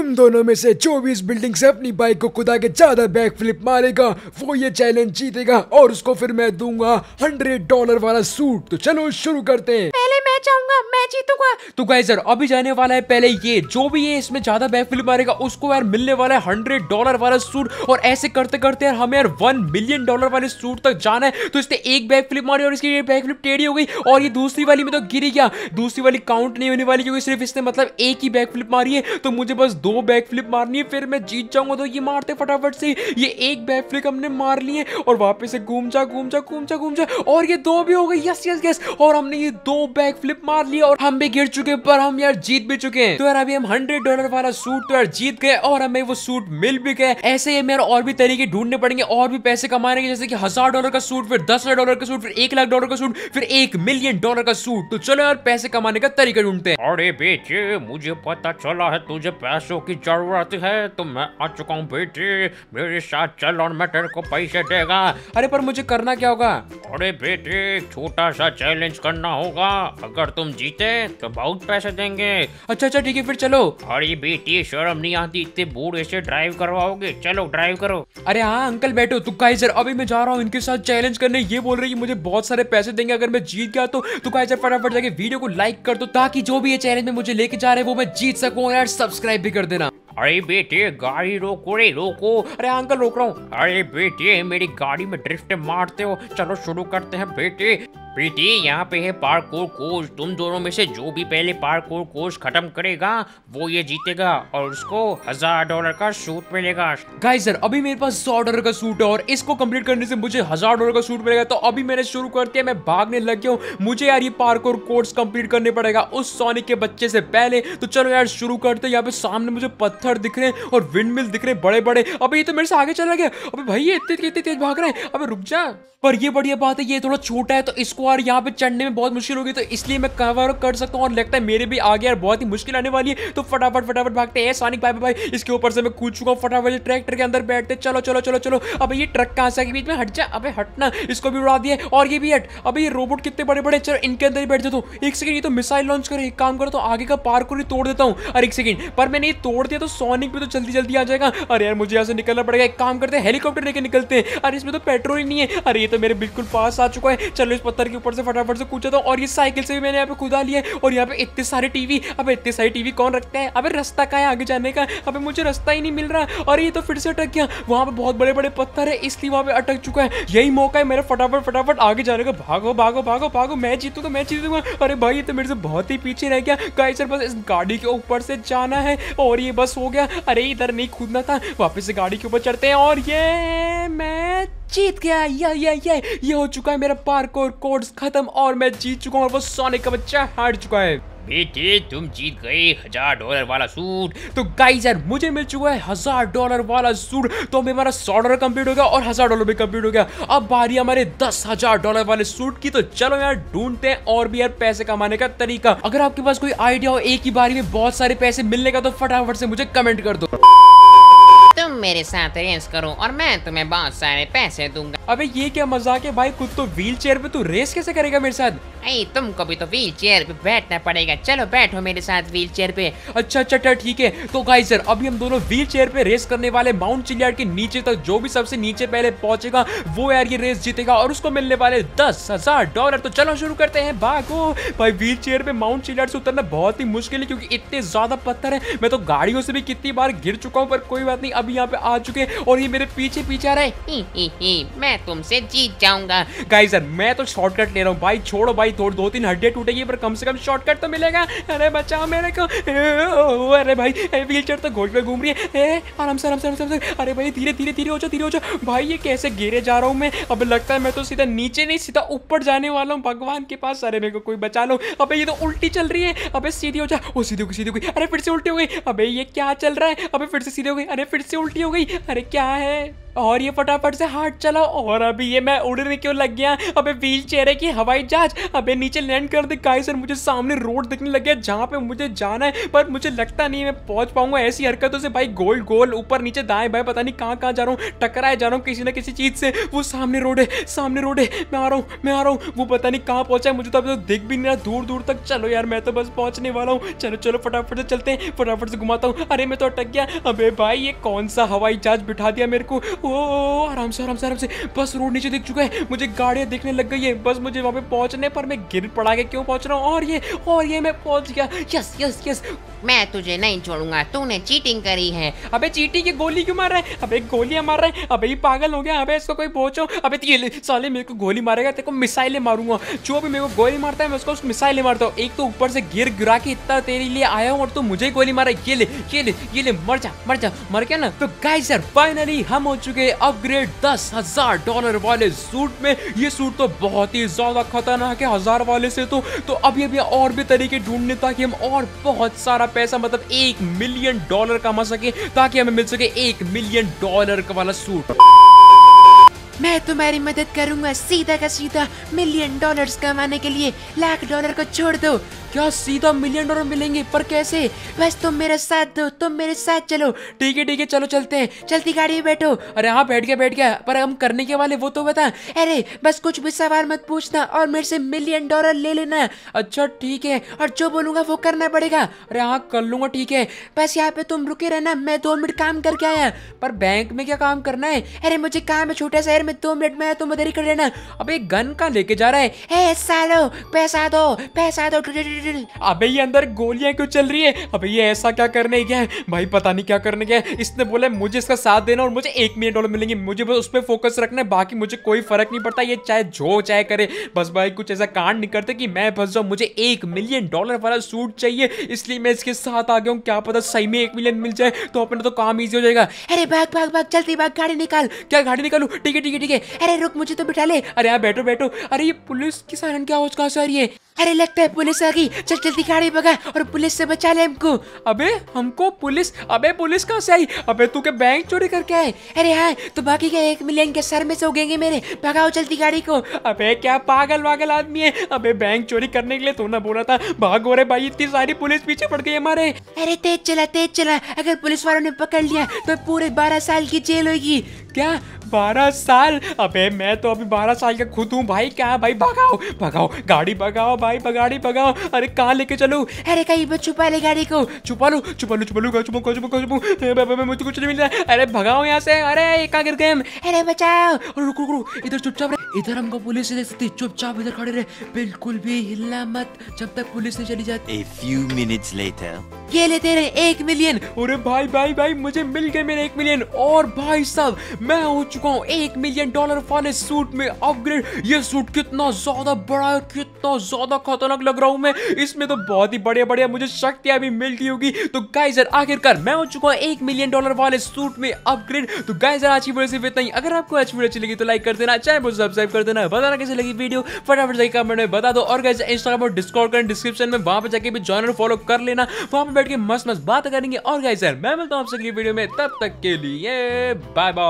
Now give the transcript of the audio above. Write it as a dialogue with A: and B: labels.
A: तुम दोनों में से जो भी इस बिल्डिंग से अपनी बाइक को खुदा के ज्यादा बैक फ्लिप मारेगा वो ये चैलेंज जीतेगा और उसको फिर मैं दूंगा हंड्रेड डॉलर वाला सूट तो चलो शुरू करते हैं पहले
B: मैं जाऊंगा मैं
A: जीतूंगा तो गाइजर अभी जाने वाला है पहले ये जो भी ये इसमें ज्यादा बैकफिल मारेगा उसको यार मिलने वाला है हंड्रेड डॉलर वाला सूट और ऐसे करते करते यार हमें यार वन मिलियन डॉलर वाले सूट तक जाना है तो इसने एक बैक फ्लिप मारी और इसकी बैक फ्लिप टेढ़ी हो गई और ये दूसरी वाली में तो गिर गया दूसरी वाली काउंट नहीं होने वाली क्योंकि सिर्फ इसने मतलब एक ही बैक फ्लिप मारी है तो मुझे बस दो बैक फ्लिप मारनी है फिर मैं जीत जाऊंगा तो ये मारते फटाफट से ये एक बैक फ्लिप हमने मार ली है और वापस से घूम जा घूम जा घूम जा घूम जा और ये दो भी हो गई यस यस यस और हमने ये दो बैक फ्लिप मार लिया और हम भी गिर चुके पर हम यार जीत भी चुके हैं तो यार अभी हम हंड्रेड डॉलर वाला सूट तो यार जीत गए और हमें वो सूट मिल भी गए ऐसे ही मेरे और भी तरीके ढूंढने पड़ेंगे और भी पैसे
B: कमाने के जैसे कि हजार डॉलर का सूट फिर दस हजार डॉलर का सूट फिर एक लाख डॉलर का सूट फिर एक मिलियन डॉलर का सूट तो चलो यार पैसे कमाने का तरीका ढूंढते हैं अरे बेटे मुझे पता चला है तुझे पैसों की जरूरत है तो मैं आ चुका हूँ बेटे मेरे साथ चल और मैं तेरे को पैसे देगा अरे पर मुझे करना क्या होगा अरे बेटे छोटा सा चैलेंज करना होगा अगर अगर तुम जीते तो बहुत पैसे देंगे अच्छा अच्छा ठीक है फिर चलो अरे बेटी शर्म नहीं आती इतने बूढ़े से ड्राइव करवाओगे चलो ड्राइव करो
A: अरे हाँ अंकल बैठो तुकाई तो सर अभी मैं जा रहा हूँ इनके साथ चैलेंज करने ये बोल रही है मुझे बहुत सारे पैसे देंगे अगर मैं जीत गया तो तुकाई तो सर फटाफट
B: जाके वीडियो को लाइक कर दो ताकि जो भी ये चैलेंज में मुझे लेके जा रहे वो मैं जीत सकूँ यार सब्सक्राइब भी कर देना अरे बेटे गाड़ी रोको रे रोको अरे अंकल हाँ, रोक रहा हूँ अरे बेटे मेरी गाड़ी में ड्रिफ्ट मारते हो चलो शुरू करते हैं बेटे प्रीति यहाँ पे है पार्कोर कोर्स तुम दोनों में से जो भी पहले पार्कोर कोर्स खत्म करेगा वो ये जीतेगा और उसको हजार डॉलर का सूट मिलेगा
A: गाइस सर अभी मेरे पास सौ डॉलर का सूट है और इसको कंप्लीट करने से मुझे हजार डॉलर का सूट मिलेगा तो अभी मैंने शुरू कर दिया मैं भागने लग गया हूँ मुझे यार ये पार्कोर कोर्स कम्प्लीट करने पड़ेगा उस सोनिक के बच्चे से पहले तो चलो यार शुरू करते यहाँ पे सामने मुझे पत्थर दिख रहे हैं और विंड मिल दिख रहे हैं बड़े बड़े अभी ये तो मेरे से आगे चला गया अभी भाई ये इतने तेज भाग रहे हैं अभी रुक जा पर ये बढ़िया बात है ये थोड़ा छोटा है तो इसको उसको यार यहाँ पे चढ़ने में बहुत मुश्किल होगी तो इसलिए मैं कवर कर सकता हूँ और लगता है मेरे भी आगे यार बहुत ही मुश्किल आने वाली है तो फटाफट फटाफट भागते हैं सोनिक भाई भाई इसके ऊपर से मैं कूद चुका हूँ फटाफट ट्रैक्टर के अंदर बैठते चलो चलो चलो चलो अब ये ट्रक कहाँ से बीच में हट जा अब हटना इसको भी उड़ा दिया और ये भी हट अब ये रोबोट कितने बड़े बड़े चलो इनके अंदर ही बैठ जाता हूँ एक सेकंड ये तो मिसाइल लॉन्च करे एक काम करो तो आगे का पार्क को तोड़ देता हूँ और एक सेकंड पर मैंने ये तोड़ दिया तो सोनिक भी तो जल्दी जल्दी आ जाएगा अरे यार मुझे यहाँ से निकलना पड़ेगा एक काम करते हैं हेलीकॉप्टर लेके निकलते हैं अरे इसमें तो पेट्रोल ही नहीं है अरे ये तो मेरे बिल्कुल पास आ चुका है चलो इस पत्थर के ऊपर से फटाफट से कूदा था और ये साइकिल से भी मैंने यहाँ पे कूदा लिया और यहाँ पे इतने सारे टीवी अब इतने सारे टीवी कौन रखते हैं अब रास्ता का है आगे जाने का अब मुझे रास्ता ही नहीं मिल रहा और ये तो फिर से अटक गया वहाँ पे बहुत बड़े बड़े पत्थर है इसलिए वहाँ पे अटक चुका है यही मौका है मेरा फटाफट फटाफट आगे जाने का भागो भागो भागो भागो मैं तो मैं जीतूंगा अरे भाई ये तो मेरे से बहुत ही पीछे रह गया कहीं सर बस इस गाड़ी के ऊपर से जाना है और ये बस हो गया अरे इधर नहीं कूदना था वापस से गाड़ी के ऊपर चढ़ते हैं और ये मैं जीत गया ये ये ये ये हो चुका है मेरा पार्क और कोर्स खत्म और मैं जीत चुका हूँ और वो सोनिक
B: का बच्चा हार चुका है बेटे तुम जीत गए हजार डॉलर वाला सूट तो
A: गाइस यार मुझे मिल चुका है हजार डॉलर वाला सूट तो हमारा सौ डॉलर कंप्लीट हो गया और हजार डॉलर भी कंप्लीट हो गया अब बारी हमारे दस हजार डॉलर वाले सूट की तो चलो यार ढूंढते हैं और भी यार पैसे कमाने का तरीका अगर आपके पास कोई आइडिया हो एक ही बारी में बहुत सारे पैसे मिलने का तो फटाफट से मुझे
B: कमेंट कर दो तुम मेरे साथ रेस करो और मैं तुम्हें बहुत सारे पैसे
A: दूंगा अबे ये क्या मजाक है भाई खुद तो व्हील चेयर पे तू रेस कैसे करेगा मेरे साथ नहीं तुमको भी तो व्हील
B: चेयर पे बैठना पड़ेगा चलो बैठो मेरे साथ व्हील चेयर पे
A: अच्छा, अच्छा अच्छा ठीक है तो गाइस सर अभी हम दोनों व्हील चेयर पे रेस करने वाले माउंट चिलियाड के नीचे तक जो भी सबसे नीचे पहले पहुंचेगा वो यार ये रेस जीतेगा और उसको मिलने वाले दस हजार डॉलर तो चलो शुरू करते हैं भागो भाई व्हील चेयर पे माउंट चिलियाड से उतरना बहुत ही मुश्किल है क्योंकि इतने ज्यादा पत्थर है मैं तो गाड़ियों से भी कितनी बार गिर चुका हूँ पर कोई बात नहीं अभी यहाँ पे आ चुके और ये मेरे पीछे पीछे आ रहे मैं तुमसे जीत जाऊंगा गाइस मैं तो शॉर्टकट ले रहा हूँ भाई छोड़ो भाई थोड़ दो तीन हड्डे टूटेगी पर कम से कम शॉर्टकट तो मिलेगा अरे बचाओ मेरे को अरे भाई व्हील चेयर तो घोट में घूम रही है आराम से आराम से आराम से अरे भाई धीरे धीरे धीरे हो जाओ धीरे हो जाओ भाई ये कैसे गिरे जा रहा हूँ मैं अब लगता है मैं तो सीधा नीचे नहीं सीधा ऊपर जाने वाला हूँ भगवान के पास अरे मेरे को कोई बचा लो अबे ये तो उल्टी चल रही है अबे सीधी हो जा ओ सीधी हो सीधी हो गई अरे फिर से उल्टी हो गई अबे ये क्या चल रहा है अबे फिर से सीधी हो गई अरे फिर से उल्टी हो गई अरे क्या है और ये फटाफट से हाथ चलाओ और अभी ये मैं उड़ने क्यों लग गया अबे व्हील चेयर है कि हवाई जहाज अबे नीचे लैंड कर दे गाइस और मुझे सामने रोड दिखने लग गया जहाँ पे मुझे जाना है पर मुझे लगता नहीं मैं पहुंच पाऊंगा ऐसी हरकतों से भाई गोल गोल ऊपर नीचे दाएं भाई पता नहीं कहाँ कहाँ जा रहा हूँ टकराए जा रहा हूँ किसी ना किसी चीज़ से वो सामने रोड है सामने रोड है मैं आ रहा हूँ मैं आ रहा हूँ वो पता नहीं कहाँ पहुंचा है मुझे तो अभी तो दिख भी नहीं रहा दूर दूर तक चलो यार मैं तो बस पहुंचने वाला हूँ चलो चलो फटाफट से चलते हैं फटाफट से घुमाता हूँ अरे मैं तो अटक गया अबे भाई ये कौन सा हवाई जहाज बिठा दिया मेरे को ओ आराम से आराम से आराम से बस रोड नीचे दिख चुका है मुझे गाड़ियाँ दिखने लग गई है बस मुझे वहाँ पे पहुँचने पर मैं गिर पड़ा के क्यों पहुँच रहा हूँ और ये और ये मैं पहुँच गया यस यस यस
B: मैं तुझे नहीं छोड़ूंगा तूने चीटिंग करी है
A: अबे चीटिंग की गोली क्यों मार रहा है अबे गोलियां मार रहा है अबे ये पागल हो गया अबे इसको कोई पहुंचो अबे तो ये साले मेरे को गोली मारेगा तेरे को मिसाइलें मारूंगा जो भी मेरे को गोली मारता है मैं उसको उस मिसाइलें मारता हूँ एक तो ऊपर से गिर गिरा के इतना तेरे लिए आया हूँ और तू तो मुझे गोली मारा ये ले ये ले ये ले मर जा मर जा मर गया ना तो गाइस सर फाइनली हम हो चुके चुके हैं अपग्रेड दस हजार डॉलर वाले सूट में ये सूट तो बहुत ही ज्यादा खतरनाक है हजार वाले से तो तो अभी अभी और भी तरीके ढूंढने ताकि हम और बहुत सारा पैसा मतलब एक मिलियन डॉलर कमा सके ताकि हमें मिल सके एक मिलियन डॉलर का वाला सूट मैं तुम्हारी मदद करूंगा सीधा का सीधा मिलियन डॉलर्स कमाने के लिए लाख डॉलर को छोड़ दो क्या सीधा मिलियन डॉलर मिलेंगे पर कैसे बस तुम मेरा साथ दो तुम मेरे साथ चलो ठीक है ठीक है चलो चलते हैं चलती गाड़ी में बैठो अरे हाँ बैठ गया बैठ गया पर हम करने के वाले वो तो बता अरे बस कुछ भी सवाल मत पूछना और मेरे से मिलियन डॉलर ले लेना अच्छा ठीक है और जो बोलूंगा वो करना पड़ेगा अरे हाँ कर लूंगा ठीक है बस यहाँ पे तुम रुके रहना मैं दो मिनट काम करके आया पर बैंक में क्या काम करना है अरे मुझे काम है छोटा शहर मैं दो मिनट में तुम देरी कर लेना अब एक गन का लेके जा रहा है ए सालो पैसा दो पैसा दो अबे ये अंदर गोलियां क्यों चल रही है अबे ये ऐसा क्या करने गया भाई पता नहीं क्या करने गया इसने बोला मुझे इसका साथ देना और मुझे एक मिनट डॉलर मिलेंगे मुझे बस उस पर फोकस रखना है बाकी मुझे कोई फर्क नहीं पड़ता ये चाहे जो चाहे करे बस भाई कुछ ऐसा कांड नहीं करते कि मैं फंस जाऊँ मुझे एक मिलियन डॉलर वाला सूट चाहिए इसलिए मैं इसके साथ आ गया हूँ क्या पता सही में एक मिलियन मिल जाए तो अपना तो काम ईजी हो जाएगा अरे भाग भाग भाग जल्दी भाग गाड़ी निकाल क्या गाड़ी निकालू ठीक है ठीक है ठीक है अरे रुक मुझे तो बिठा ले अरे यहाँ बैठो बैठो अरे ये पुलिस की सारन की आवाज कहाँ से आ रही है अरे लगता है पुलिस आ गई चल जल्दी गाड़ी बगा और पुलिस से बचा ले हमको अबे हमको पुलिस अबे पुलिस कहाँ से आई अबे तू के बैंक चोरी करके आए अरे हाँ तो बाकी के एक मिलियन के सर में से उगेंगे मेरे भगाओ जल्दी गाड़ी को अबे क्या पागल वागल आदमी है अबे बैंक चोरी करने के लिए तो ना बोला था भागो रे भाई इतनी सारी पुलिस पीछे पड़ गई हमारे अरे तेज चला तेज चला अगर पुलिस वालों ने पकड़ लिया तो पूरे बारह साल की जेल होगी क्या बारह साल अबे मैं तो अभी बारह साल का खुद हूँ भाई क्या भाई भगाओ भगाओ गाड़ी भगाओ भाई गाड़ी भगाओ अरे कहाँ लेके चलो अरे कहीं पर छुपा ले गाड़ी को छुपा लो छुपा लो छुपा लूंगा छुपो छुपा छुपा मुझे कुछ नहीं मिल रहा अरे भगाओ यहाँ से अरे कहाँ गिर गए अरे बचाओ रुको रुको इधर चुपचाप इधर हमको पुलिस नहीं देख सकती चुपचाप इधर खड़े रहे बिल्कुल भी हिलना मत जब तक पुलिस नहीं चली
B: जाती A few minutes later.
A: ये लेते रहे एक मिलियन अरे भाई भाई भाई मुझे मिल गए मेरे एक मिलियन और भाई साहब मैं हो चुका हूँ एक मिलियन डॉलर वाले सूट में अपग्रेड ये सूट कितना ज्यादा बड़ा है कितना ज्यादा खतरनाक लग रहा हूँ मैं इसमें तो बहुत ही बढ़िया बढ़िया मुझे शक्तियां भी मिल गई होगी तो गाइजर आखिरकार मैं हो चुका हूँ एक मिलियन डॉलर वाले सूट में अपग्रेड तो गाइजर आज की वीडियो सिर्फ इतना ही अगर आपको अच्छी वीडियो अच्छी लगी तो लाइक कर देना चाहे मुझे सब्सक्राइब कर देना बताना कैसे लगी वीडियो फटाफट जाइए कमेंट में बता दो और कैसे इंस्टाग्राम और डिस्कॉर्ड करना डिस्क्रिप्शन में वहां पर जाके भी ज्वाइन और फॉलो कर लेना वहां पर बैठ के मस्त मस्त बात करेंगे और कैसे मैं मिलता हूँ आपसे वीडियो में तब तक के लिए बाय बाय